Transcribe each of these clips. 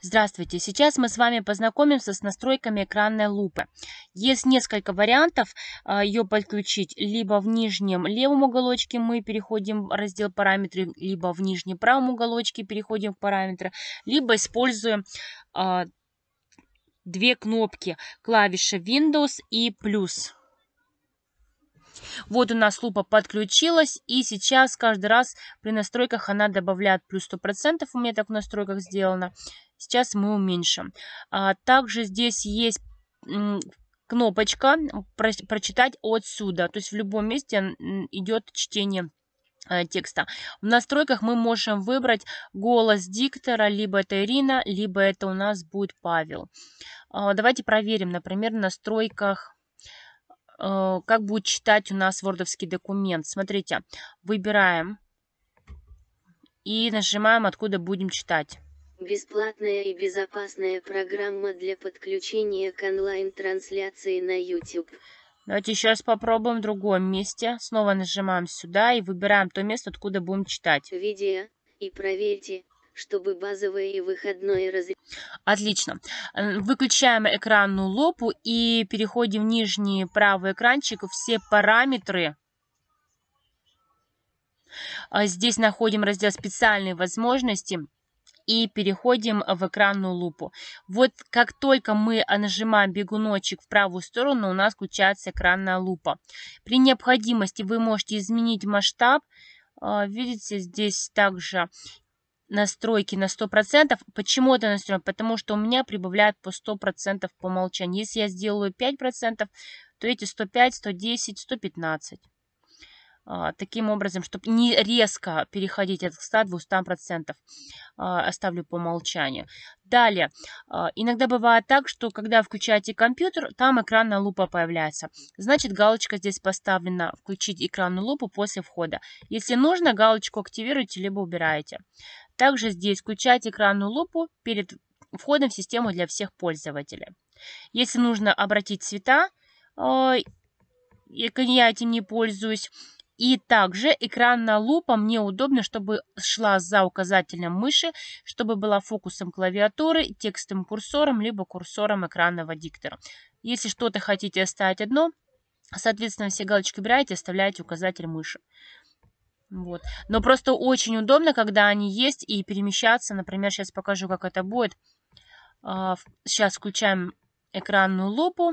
Здравствуйте! Сейчас мы с вами познакомимся с настройками экранной лупы. Есть несколько вариантов а, ее подключить. Либо в нижнем левом уголочке мы переходим в раздел параметры, либо в нижнем правом уголочке переходим в параметры, либо используем а, две кнопки клавиши Windows и плюс. Вот у нас лупа подключилась, и сейчас каждый раз при настройках она добавляет плюс 100%, у меня так в настройках сделано, Сейчас мы уменьшим. А также здесь есть кнопочка про, прочитать отсюда. То есть в любом месте идет чтение э, текста. В настройках мы можем выбрать голос диктора, либо это Ирина, либо это у нас будет Павел. А, давайте проверим, например, в настройках, э, как будет читать у нас вордовский документ. Смотрите, выбираем и нажимаем, откуда будем читать. Бесплатная и безопасная программа для подключения к онлайн-трансляции на YouTube. Давайте сейчас попробуем в другом месте. Снова нажимаем сюда и выбираем то место, откуда будем читать. Видео. И проверьте, чтобы базовые и выходное раз... Отлично. Выключаем экранную лопу и переходим в нижний правый экранчик. Все параметры. А, здесь находим раздел «Специальные возможности» и переходим в экранную лупу. Вот как только мы нажимаем бегуночек в правую сторону, у нас включается экранная лупа. При необходимости вы можете изменить масштаб. А, видите, здесь также настройки на 100%. Почему это настроено? Потому что у меня прибавляют по 100% по умолчанию. Если я сделаю 5%, то эти 105, 110, 115. А, таким образом, чтобы не резко переходить от 100-200%, а, оставлю по умолчанию. Далее, а, иногда бывает так, что когда включаете компьютер, там экранная лупа появляется. Значит, галочка здесь поставлена «Включить экранную лупу после входа». Если нужно, галочку активируйте либо убираете. Также здесь включать экранную лупу перед входом в систему для всех пользователей. Если нужно обратить цвета, я этим не пользуюсь, и также экранная лупа мне удобно, чтобы шла за указателем мыши, чтобы была фокусом клавиатуры, текстом курсором, либо курсором экранного диктора. Если что-то хотите оставить одно, соответственно, все галочки убираете, оставляете указатель мыши. Вот. Но просто очень удобно, когда они есть, и перемещаться. Например, сейчас покажу, как это будет. Сейчас а, включаем экранную лупу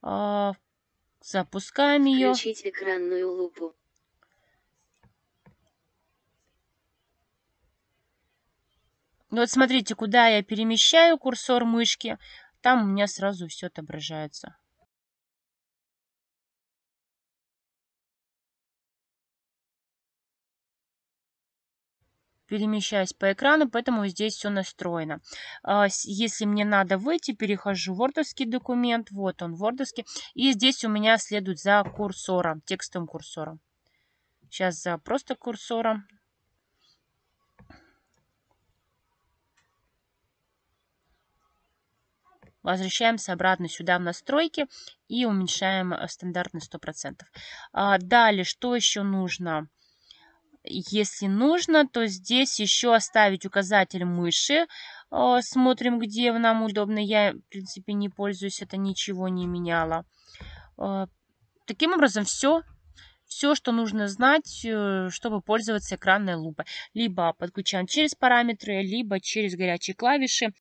а, Запускаем ее. Включить экранную лупу. вот смотрите, куда я перемещаю курсор мышки, там у меня сразу все отображается. перемещаюсь по экрану, поэтому здесь все настроено. А, если мне надо выйти, перехожу в вордовский документ, вот он, вордовский, и здесь у меня следует за курсором, текстовым курсором. Сейчас за просто курсором. Возвращаемся обратно сюда в настройки и уменьшаем э, стандартный 100%. А, далее, что еще нужно? Если нужно, то здесь еще оставить указатель мыши. А, смотрим, где нам удобно. Я, в принципе, не пользуюсь, это ничего не меняло. А, таким образом, все все, что нужно знать, э, чтобы пользоваться экранной лупой. Либо подключаем через параметры, либо через горячие клавиши.